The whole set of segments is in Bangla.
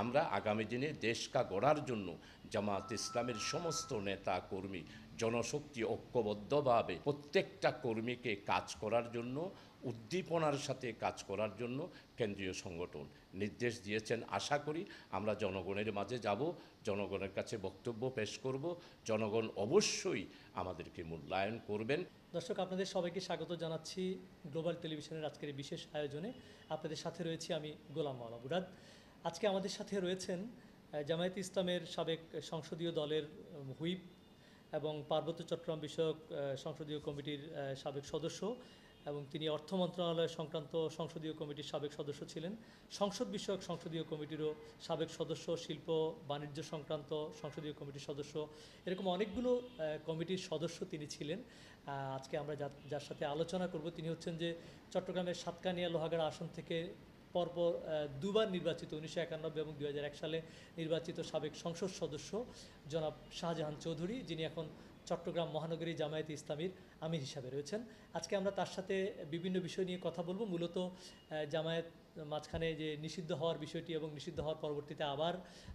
আমরা আগামী দিনে দেশকা গড়ার জন্য জামাত ইসলামের সমস্ত নেতা কর্মী জনশক্তি ঐক্যবদ্ধভাবে প্রত্যেকটা কর্মীকে কাজ করার জন্য উদ্দীপনার সাথে কাজ করার জন্য কেন্দ্রীয় সংগঠন নির্দেশ দিয়েছেন আশা করি আমরা জনগণের মাঝে যাব জনগণের কাছে বক্তব্য পেশ করব জনগণ অবশ্যই আমাদেরকে মূল্যায়ন করবেন দর্শক আপনাদের সবাইকে স্বাগত জানাচ্ছি গ্লোবাল টেলিভিশনের আজকের বিশেষ আয়োজনে আপনাদের সাথে রয়েছি আমি গোলাম মাওলা আজকে আমাদের সাথে রয়েছেন জামায়াত ইসলামের সাবেক সংসদীয় দলের হুইপ এবং পার্বত্য চট্টগ্রাম বিষয়ক সংসদীয় কমিটির সাবেক সদস্য এবং তিনি অর্থ মন্ত্রণালয় সংক্রান্ত সংসদীয় কমিটির সাবেক সদস্য ছিলেন সংসদ বিষয়ক সংসদীয় কমিটিরও সাবেক সদস্য শিল্প বাণিজ্য সংক্রান্ত সংসদীয় কমিটির সদস্য এরকম অনেকগুলো কমিটির সদস্য তিনি ছিলেন আজকে আমরা যার সাথে আলোচনা করব তিনি হচ্ছেন যে চট্টগ্রামের সাতকানিয়া লোহাগাড়া আসন থেকে পরপর দুবার নির্বাচিত উনিশশো একানব্বই এবং দু সালে নির্বাচিত সাবেক সংসদ সদস্য জনাব শাহজাহান চৌধুরী যিনি এখন চট্টগ্রাম মহানগরী জামায়াতে ইসলামীর আমির হিসাবে রয়েছেন আজকে আমরা তার সাথে বিভিন্ন বিষয় নিয়ে কথা বলবো মূলত জামায়াত মাঝখানে যে নিষিদ্ধ হওয়ার বিষয়টি এবং নিষিদ্ধ হওয়ার পরবর্তীতে আবার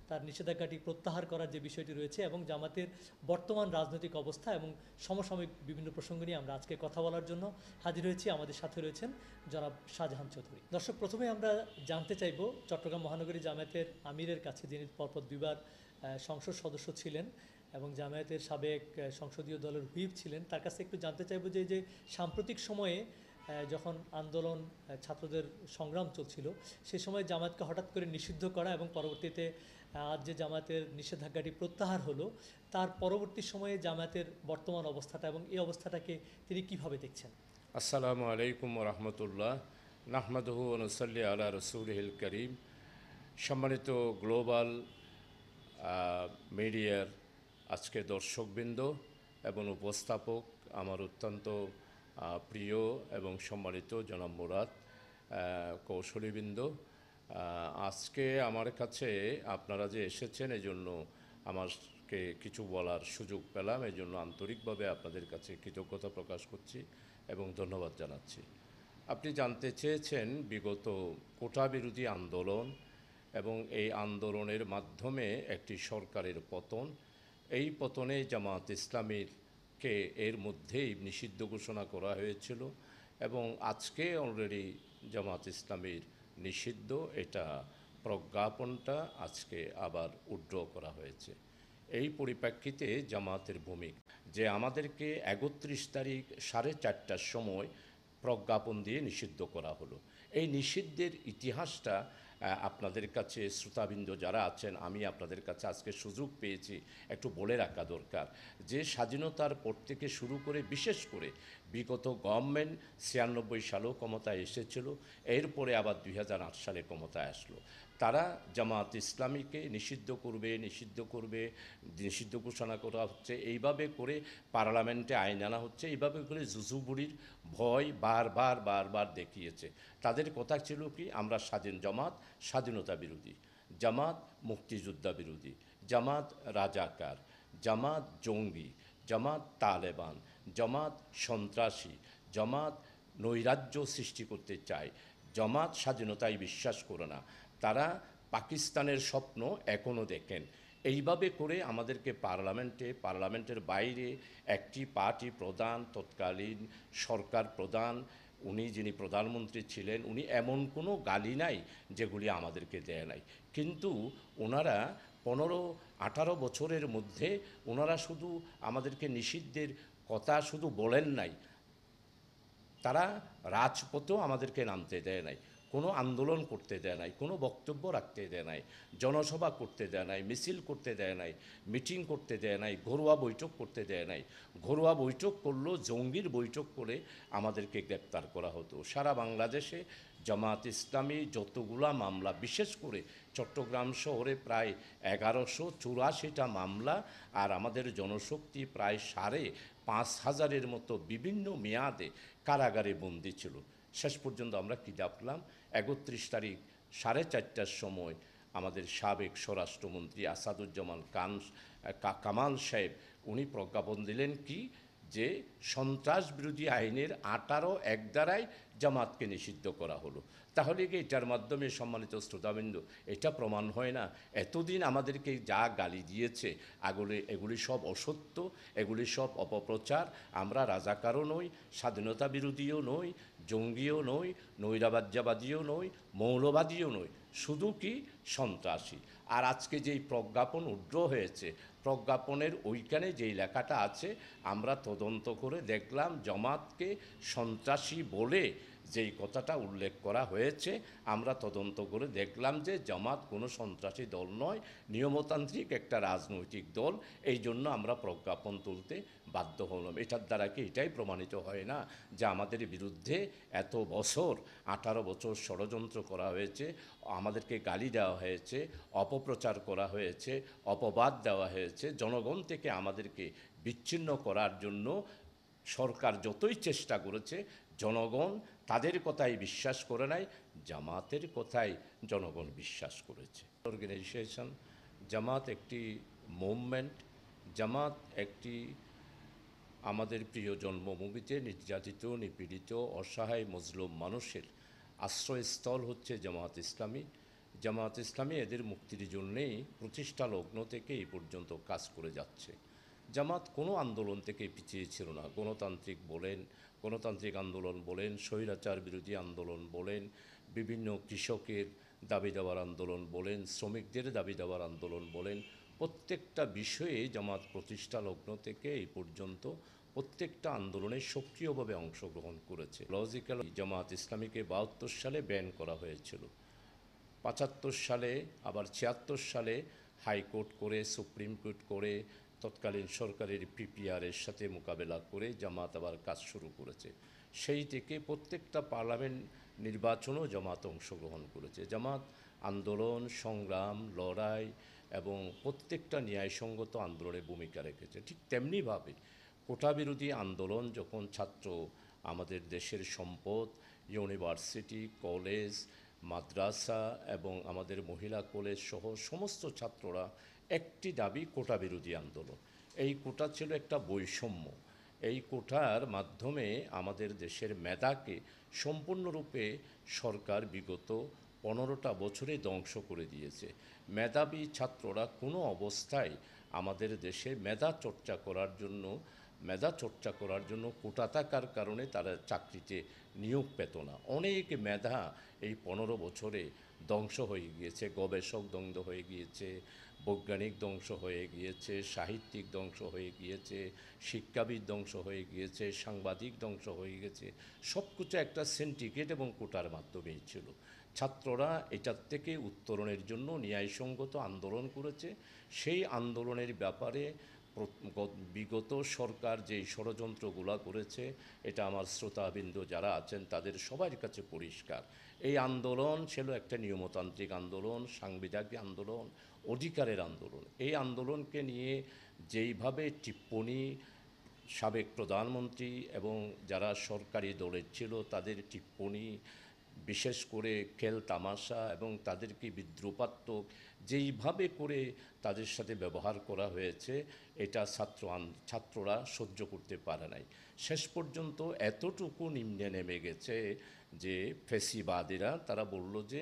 তার নিষেধাজ্ঞাটি প্রত্যাহার করার যে বিষয়টি রয়েছে এবং জামাতের বর্তমান রাজনৈতিক অবস্থা এবং সমসাময়িক বিভিন্ন প্রসঙ্গ নিয়ে আমরা আজকে কথা বলার জন্য হাজির হয়েছি আমাদের সাথে রয়েছেন জনাব শাহজাহান চৌধুরী দর্শক প্রথমে আমরা জানতে চাইব চট্টগ্রাম মহানগরী জামায়াতের আমিরের কাছে যিনি পরপর দুবার সংসদ সদস্য ছিলেন এবং জামায়াতের সাবেক সংসদীয় দলের হুইপ ছিলেন তার কাছে একটু জানতে চাইব যে যে সাম্প্রতিক সময়ে যখন আন্দোলন ছাত্রদের সংগ্রাম চলছিল সে সময় জামায়াতকে হঠাৎ করে নিষিদ্ধ করা এবং পরবর্তীতে আজ যে জামাতের নিষেধাজ্ঞাটি প্রত্যাহার হলো তার পরবর্তী সময়ে জামায়াতের বর্তমান অবস্থাটা এবং এই অবস্থাটাকে তিনি কিভাবে দেখছেন আসসালামু আলাইকুম রহমতুল্লাহ নাহমদহু অনুসল্লি আলা রসুলহিল করিম সম্মানিত গ্লোবাল মিডিয়ার আজকে দর্শকবৃন্দ এবং উপস্থাপক আমার অত্যন্ত প্রিয় এবং সম্মানিত জনাব মুরাদ কৌশলীবৃন্দ আজকে আমার কাছে আপনারা যে এসেছেন এই জন্য আমারকে কিছু বলার সুযোগ পেলাম এই জন্য আন্তরিকভাবে আপনাদের কাছে কৃতজ্ঞতা প্রকাশ করছি এবং ধন্যবাদ জানাচ্ছি আপনি জানতে চেয়েছেন বিগত কোটা বিরোধী আন্দোলন এবং এই আন্দোলনের মাধ্যমে একটি সরকারের পতন এই পতনে জামাত ইসলামীর কে এর মধ্যেই নিষিদ্ধ ঘোষণা করা হয়েছিল এবং আজকে অলরেডি জামাত ইসলামীর নিষিদ্ধ এটা প্রজ্ঞাপনটা আজকে আবার উড্র করা হয়েছে এই পরিপ্রেক্ষিতে জামাতের ভূমিকা যে আমাদেরকে একত্রিশ তারিখ সাড়ে চারটার সময় প্রজ্ঞাপন দিয়ে নিষিদ্ধ করা হলো এই নিষিদ্ধের ইতিহাসটা আপনাদের কাছে শ্রোতাবৃন্দ যারা আছেন আমি আপনাদের কাছে আজকে সুযোগ পেয়েছি একটু বলে রাখা দরকার যে স্বাধীনতার পর থেকে শুরু করে বিশেষ করে বিগত গভর্নমেন্ট ছিয়ানব্বই সালেও ক্ষমতায় এসেছিল এরপরে আবার দুই সালে ক্ষমতায় আসলো তারা জামাত ইসলামীকে নিষিদ্ধ করবে নিষিদ্ধ করবে নিষিদ্ধ ঘোষণা করা হচ্ছে এইভাবে করে পার্লামেন্টে আইন আনা হচ্ছে এইভাবে করে জুজুবুড়ির ভয় বারবার বারবার দেখিয়েছে তাদের কথা ছিল কি আমরা স্বাধীন জামাত স্বাধীনতা বিরোধী জামাত মুক্তিযোদ্ধা বিরোধী জামাত রাজাকার জামাত জঙ্গি জামাত তালেবান জামাত সন্ত্রাসী জামাত নৈরাজ্য সৃষ্টি করতে চায় জামাত স্বাধীনতায় বিশ্বাস করে না তারা পাকিস্তানের স্বপ্ন এখনও দেখেন এইভাবে করে আমাদেরকে পার্লামেন্টে পার্লামেন্টের বাইরে একটি পার্টি প্রধান তৎকালীন সরকার প্রধান উনি যিনি প্রধানমন্ত্রী ছিলেন উনি এমন কোনো গালি নাই যেগুলি আমাদেরকে দেয় নাই কিন্তু ওনারা পনেরো আঠারো বছরের মধ্যে ওনারা শুধু আমাদেরকে নিষিদ্ধের কথা শুধু বলেন নাই তারা রাজপথেও আমাদেরকে নামতে দেয় নাই কোনো আন্দোলন করতে দেয় নাই কোনো বক্তব্য রাখতে দেয় নাই জনসভা করতে দেয় নাই মিছিল করতে দেয় নাই মিটিং করতে দেয় নাই ঘরোয়া বৈঠক করতে দেয় নাই ঘরোয়া বৈঠক করলো জঙ্গির বৈঠক করে আমাদেরকে গ্রেপ্তার করা হতো সারা বাংলাদেশে জামাত ইসলামী যতগুলা মামলা বিশেষ করে চট্টগ্রাম শহরে প্রায় এগারোশো চুরাশিটা মামলা আর আমাদের জনশক্তি প্রায় সাড়ে পাঁচ হাজারের মতো বিভিন্ন মেয়াদে কারাগারে বন্দি ছিল শেষ পর্যন্ত আমরা কী ডাকলাম একত্রিশ তারিখ সাড়ে চারটার সময় আমাদের সাবেক স্বরাষ্ট্রমন্ত্রী আসাদুজ্জামান কান কামাল সাহেব উনি প্রজ্ঞাপন দিলেন কি যে সন্ত্রাস বিরোধী আইনের আঠারো এক দ্বারাই জামাতকে নিষিদ্ধ করা হলো তাহলে কি এটার মাধ্যমে সম্মানিত শ্রোতাবিন্দু এটা প্রমাণ হয় না এতদিন আমাদেরকে যা গালি দিয়েছে আগলে এগুলি সব অসত্য এগুলি সব অপপ্রচার আমরা রাজাকারও নই স্বাধীনতা বিরোধীও নই জঙ্গিও নই নৈরাবাজ্যাবাদীও নই মৌলবাদীও নই শুধু কি সন্ত্রাসী আর আজকে যেই প্রজ্ঞাপন উড্র হয়েছে প্রজ্ঞাপনের ওইখানে যেই লেখাটা আছে আমরা তদন্ত করে দেখলাম জমাতকে সন্ত্রাসী বলে যেই কথাটা উল্লেখ করা হয়েছে আমরা তদন্ত করে দেখলাম যে জামাত কোনো সন্ত্রাসী দল নয় নিয়মতান্ত্রিক একটা রাজনৈতিক দল এই জন্য আমরা প্রজ্ঞাপন তুলতে বাধ্য হলাম এটার দ্বারা কি এটাই প্রমাণিত হয় না যে আমাদের বিরুদ্ধে এত বছর আঠারো বছর ষড়যন্ত্র করা হয়েছে আমাদেরকে গালি দেওয়া হয়েছে অপপ্রচার করা হয়েছে অপবাদ দেওয়া হয়েছে জনগণ থেকে আমাদেরকে বিচ্ছিন্ন করার জন্য সরকার যতই চেষ্টা করেছে জনগণ তাদের কথাই বিশ্বাস করে নাই জামাতের কথাই জনগণ বিশ্বাস করেছে অর্গানাইজেশন জামাত একটি মুভমেন্ট জামাত একটি আমাদের প্রিয় জন্মভূমিতে নির্যাতিত নিপীড়িত অসহায় মজলুম মানুষের আশ্রয়স্থল হচ্ছে জামাত ইসলামী জামাত ইসলামী এদের মুক্তির জন্যেই প্রতিষ্ঠা লগ্ন থেকে এই পর্যন্ত কাজ করে যাচ্ছে জামাত কোনো আন্দোলন থেকে পিছিয়ে ছিল না গণতান্ত্রিক বলেন গণতান্ত্রিক আন্দোলন বলেন স্বৈরাচার বিরোধী আন্দোলন বলেন বিভিন্ন কৃষকের দাবি দেওয়ার আন্দোলন বলেন শ্রমিকদের দাবি দেওয়ার আন্দোলন বলেন প্রত্যেকটা বিষয়ে জামাত প্রতিষ্ঠা লগ্ন থেকে এই পর্যন্ত প্রত্যেকটা আন্দোলনে সক্রিয়ভাবে অংশগ্রহণ করেছে লজিক্যাল জামাত ইসলামীকে বাহাত্তর সালে ব্যান করা হয়েছিল পঁচাত্তর সালে আবার ছিয়াত্তর সালে হাইকোর্ট করে সুপ্রিম কোর্ট করে তৎকালীন সরকারের পিপিআরের সাথে মোকাবেলা করে জামাত আবার কাজ শুরু করেছে সেই থেকে প্রত্যেকটা পার্লামেন্ট নির্বাচনও জামাত অংশগ্রহণ করেছে জামাত আন্দোলন সংগ্রাম লড়াই এবং প্রত্যেকটা ন্যায়সঙ্গত আন্দোলনে ভূমিকা রেখেছে ঠিক তেমনিভাবে কোটা বিরোধী আন্দোলন যখন ছাত্র আমাদের দেশের সম্পদ ইউনিভার্সিটি কলেজ মাদ্রাসা এবং আমাদের মহিলা কলেজ সহ সমস্ত ছাত্ররা একটি দাবি কোটা বিরোধী আন্দোলন এই কোটা ছিল একটা বৈষম্য এই কোটার মাধ্যমে আমাদের দেশের মেধাকে সম্পূর্ণরূপে সরকার বিগত পনেরোটা বছরে ধ্বংস করে দিয়েছে মেধাবী ছাত্ররা কোনো অবস্থায় আমাদের দেশে মেধা চর্চা করার জন্য মেধা চর্চা করার জন্য কোটা থাকার কারণে তারা চাকরিতে নিয়োগ পেত না অনেক মেধা এই পনেরো বছরে ধ্বংস হয়ে গিয়েছে গবেষক দ্বন্দ্ব হয়ে গিয়েছে বৈজ্ঞানিক ধ্বংস হয়ে গিয়েছে সাহিত্যিক ধ্বংস হয়ে গিয়েছে শিক্ষাবিদ ধ্বংস হয়ে গিয়েছে সাংবাদিক ধ্বংস হয়ে গেছে সব কিছু একটা সিন্ডিকেট এবং কোটার মাধ্যমেই ছিল ছাত্ররা এটার থেকে উত্তরণের জন্য ন্যায়সঙ্গত আন্দোলন করেছে সেই আন্দোলনের ব্যাপারে বিগত সরকার যে ষড়যন্ত্রগুলা করেছে এটা আমার শ্রোতাবৃন্দ যারা আছেন তাদের সবার কাছে পরিষ্কার এই আন্দোলন ছিল একটা নিয়মতান্ত্রিক আন্দোলন সাংবিধানিক আন্দোলন অধিকারের আন্দোলন এই আন্দোলনকে নিয়ে যেইভাবে টিপ্পণী সাবেক প্রধানমন্ত্রী এবং যারা সরকারি দলের ছিল তাদের টিপ্পণী বিশেষ করে খেল তামাশা এবং তাদেরকে বিদ্রুপাত্মক যেইভাবে করে তাদের সাথে ব্যবহার করা হয়েছে এটা ছাত্র ছাত্ররা সহ্য করতে পারে নাই শেষ পর্যন্ত এতটুকু নিম্নে নেমে গেছে যে ফেসিবাদীরা তারা বলল যে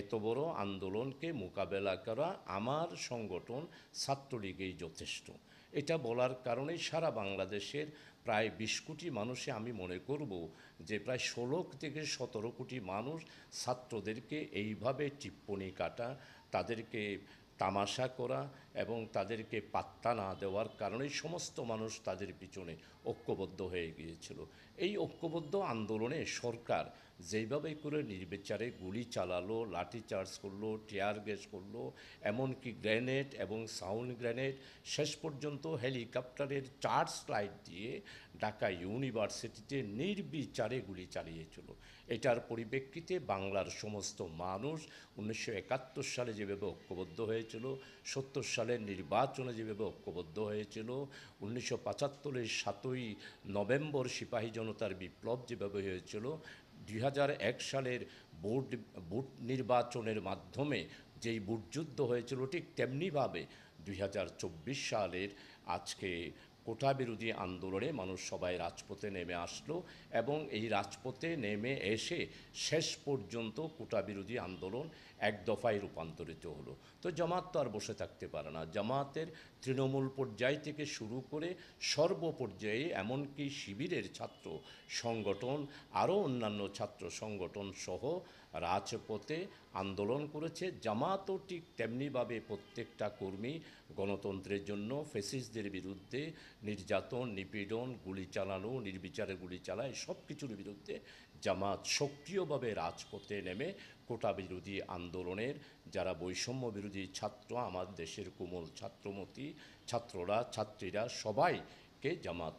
এত বড় আন্দোলনকে মোকাবেলা করা আমার সংগঠন ছাত্রলীগেই যথেষ্ট এটা বলার কারণে সারা বাংলাদেশের প্রায় বিশ কোটি মানুষে আমি মনে করব যে প্রায় ষোলো থেকে সতেরো কোটি মানুষ ছাত্রদেরকে এইভাবে টিপ্পণী কাটা তাদেরকে তামাশা করা এবং তাদেরকে পাত্তা না দেওয়ার কারণে সমস্ত মানুষ তাদের পিছনে ঐক্যবদ্ধ হয়ে গিয়েছিল এই ঐক্যবদ্ধ আন্দোলনে সরকার যেইভাবে করে নির্বিচারে গুলি চালালো লাঠি চার্জ করলো টিয়ার গ্যাস করলো এমনকি গ্রেনেড এবং সাউন্ড গ্রেনেড শেষ পর্যন্ত হেলিকপ্টারের চার্জ লাইট দিয়ে ঢাকা ইউনিভার্সিটিতে নির্বিচারে গুলি চালিয়েছিল এটার পরিপ্রেক্ষিতে বাংলার সমস্ত মানুষ উনিশশো একাত্তর সালে যেভাবে ঐক্যবদ্ধ হয়েছিল সত্তর সালের নির্বাচনে যেভাবে ঐক্যবদ্ধ হয়েছিল উনিশশো পঁচাত্তরের সাতই নভেম্বর সিপাহী জনতার বিপ্লব যেভাবে হয়েছিল দুই সালের বোর্ড বুট নির্বাচনের মাধ্যমে যেই যুদ্ধ হয়েছিল ঠিক তেমনিভাবে দুই সালের আজকে কোটা বিরোধী আন্দোলনে মানুষ সবাই রাজপথে নেমে আসলো এবং এই রাজপথে নেমে এসে শেষ পর্যন্ত কোটা বিরোধী আন্দোলন এক দফায় রূপান্তরিত হলো তো জামাত তো আর বসে থাকতে পারে না জামাতের তৃণমূল পর্যায় থেকে শুরু করে সর্বপর্যায়ে এমনকি শিবিরের ছাত্র সংগঠন আরও অন্যান্য ছাত্র সংগঠন সহ রাজপথে আন্দোলন করেছে জামাতও ঠিক তেমনিভাবে প্রত্যেকটা কর্মী গণতন্ত্রের জন্য ফেসিসদের বিরুদ্ধে নির্যাতন নিপীড়ন গুলি চালানো নির্বিচারে গুলি চালায় সব কিছুর বিরুদ্ধে জামাত সক্রিয়ভাবে রাজপথে নেমে কোটা বিরোধী আন্দোলনের যারা বৈষম্য বিরোধী ছাত্র আমার দেশের কোমল ছাত্রমতি ছাত্ররা ছাত্রীরা সবাইকে জামাত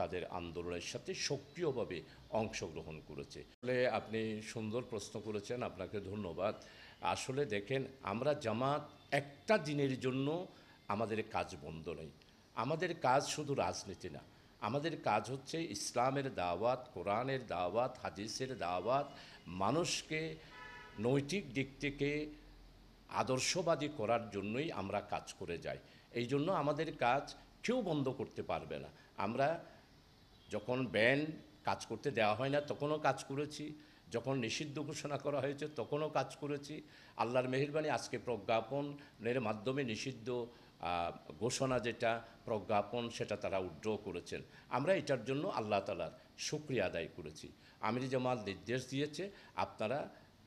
তাদের আন্দোলনের সাথে সক্রিয়ভাবে অংশগ্রহণ করেছে আসলে আপনি সুন্দর প্রশ্ন করেছেন আপনাকে ধন্যবাদ আসলে দেখেন আমরা জামাত একটা দিনের জন্য আমাদের কাজ বন্ধ নেই আমাদের কাজ শুধু রাজনীতি না আমাদের কাজ হচ্ছে ইসলামের দাওয়াত কোরআনের দাওয়াত হাদিসের দাওয়াত মানুষকে নৈতিক দিক থেকে আদর্শবাদী করার জন্যই আমরা কাজ করে যাই এই জন্য আমাদের কাজ কেউ বন্ধ করতে পারবে না আমরা যখন ব্যান কাজ করতে দেওয়া হয় না তখনও কাজ করেছি যখন নিষিদ্ধ ঘোষণা করা হয়েছে তখনও কাজ করেছি আল্লাহর মেহরবানি আজকে প্রজ্ঞাপনের মাধ্যমে নিষিদ্ধ ঘোষণা যেটা প্রজ্ঞাপন সেটা তারা উড্র করেছেন আমরা এটার জন্য আল্লাহ তালার সুক্রিয়া আদায় করেছি আমির জামাল নির্দেশ দিয়েছে আপনারা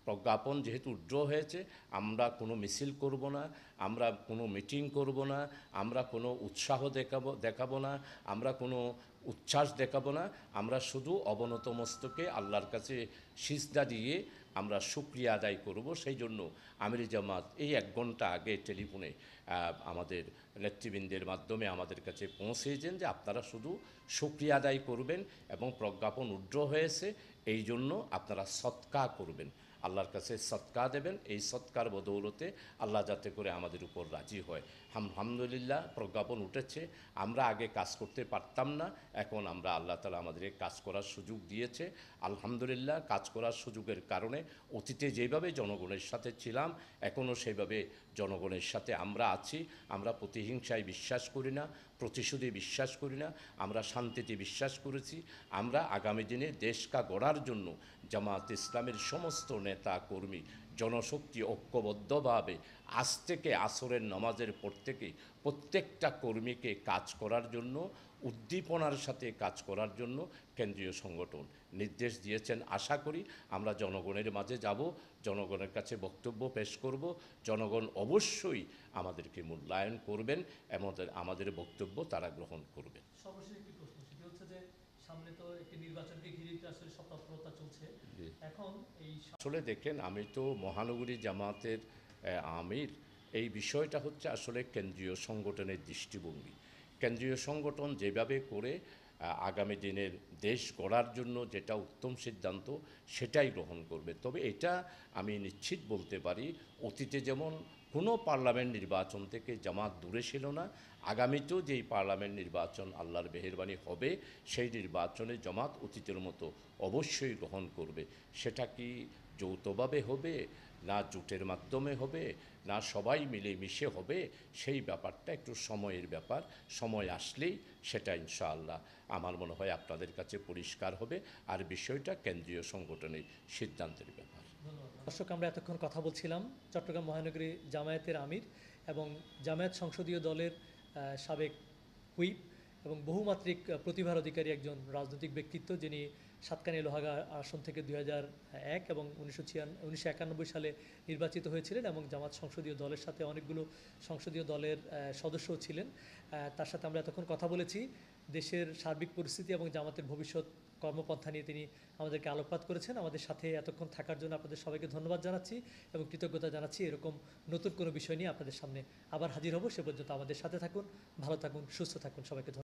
প্রজ্ঞাপন যেহেতু উড্র হয়েছে আমরা কোনো মিছিল করব না আমরা কোনো মিটিং করব না আমরা কোনো উৎসাহ দেখাবো দেখাবো না আমরা কোনো উচ্ছ্বাস দেখাবো না আমরা শুধু অবনত মস্তকে আল্লাহর কাছে সিজদা দিয়ে আমরা সুক্রিয়া আদায় করব সেই জন্য আমির জামাত এই এক ঘন্টা আগে টেলিফোনে আমাদের নেতৃবৃন্দের মাধ্যমে আমাদের কাছে পৌঁছেছেন যে আপনারা শুধু সুক্রিয়া আদায় করবেন এবং প্রজ্ঞাপন উড্র হয়েছে এই জন্য আপনারা সৎকা করবেন আল্লাহর কাছে সৎকা দেবেন এই সৎকার বদৌলতে আল্লাহ যাতে করে আমাদের উপর রাজি হয় আলহামদুলিল্লাহ প্রজ্ঞাপন উঠেছে আমরা আগে কাজ করতে পারতাম না এখন আমরা আল্লাহ তালা আমাদের কাজ করার সুযোগ দিয়েছে আলহামদুলিল্লাহ কাজ করার সুযোগের কারণে অতীতে যেভাবে জনগণের সাথে ছিলাম এখনও সেইভাবে জনগণের সাথে আমরা আছি আমরা প্রতিহিংসায় বিশ্বাস করি না প্রতিশোধে বিশ্বাস করি না আমরা শান্তিতে বিশ্বাস করেছি আমরা আগামী দিনে দেশকা গড়ার জন্য জামাত ইসলামের সমস্ত নেতা কর্মী জনশক্তি ঐক্যবদ্ধভাবে আজ থেকে আসরের নমাজের পর থেকে প্রত্যেকটা কর্মীকে কাজ করার জন্য উদ্দীপনার সাথে কাজ করার জন্য কেন্দ্রীয় সংগঠন নির্দেশ দিয়েছেন আশা করি আমরা জনগণের মাঝে যাব জনগণের কাছে বক্তব্য পেশ করব জনগণ অবশ্যই আমাদেরকে মূল্যায়ন করবেন এবং আমাদের বক্তব্য তারা গ্রহণ করবেন সামনে তো একটি নির্বাচনকে ঘিরে আসলে চলছে এখন এই আসলে দেখেন আমি তো মহানগরী জামাতের আমির এই বিষয়টা হচ্ছে আসলে কেন্দ্রীয় সংগঠনের দৃষ্টিভঙ্গি কেন্দ্রীয় সংগঠন যেভাবে করে আগামী দিনের দেশ গড়ার জন্য যেটা উত্তম সিদ্ধান্ত সেটাই গ্রহণ করবে তবে এটা আমি নিশ্চিত বলতে পারি অতীতে যেমন কোনো পার্লামেন্ট নির্বাচন থেকে জামাত দূরে ছিল না আগামীতেও যেই পার্লামেন্ট নির্বাচন আল্লাহর মেহেরবানি হবে সেই নির্বাচনে জামাত অতীতের মতো অবশ্যই গ্রহণ করবে সেটা কি যৌথভাবে হবে না জুটের মাধ্যমে হবে না সবাই মিলে মিশে হবে সেই ব্যাপারটা একটু সময়ের ব্যাপার সময় আসলেই সেটা ইনশাআল্লাহ আমার মনে হয় আপনাদের কাছে পরিষ্কার হবে আর বিষয়টা কেন্দ্রীয় সংগঠনের সিদ্ধান্তের ব্যাপার দর্শক আমরা এতক্ষণ কথা বলছিলাম চট্টগ্রাম মহানগরী জামায়াতের আমির এবং জামায়াত সংসদীয় দলের সাবেক হুইপ এবং বহুমাত্রিক প্রতিভার অধিকারী একজন রাজনৈতিক ব্যক্তিত্ব যিনি সাতকানি লোহাগা আসন থেকে দুই এক এবং উনিশশো ছিয়ান সালে নির্বাচিত হয়েছিলেন এবং জামাত সংসদীয় দলের সাথে অনেকগুলো সংসদীয় দলের সদস্যও ছিলেন তার সাথে আমরা এতক্ষণ কথা বলেছি দেশের সার্বিক পরিস্থিতি এবং জামাতের ভবিষ্যৎ কর্মপন্থা নিয়ে তিনি আমাদেরকে আলোকপাত করেছেন আমাদের সাথে এতক্ষণ থাকার জন্য আপনাদের সবাইকে ধন্যবাদ জানাচ্ছি এবং কৃতজ্ঞতা জানাচ্ছি এরকম নতুন কোনো বিষয় নিয়ে আপনাদের সামনে আবার হাজির হব সে পর্যন্ত আমাদের সাথে থাকুন ভালো থাকুন সুস্থ থাকুন সবাইকে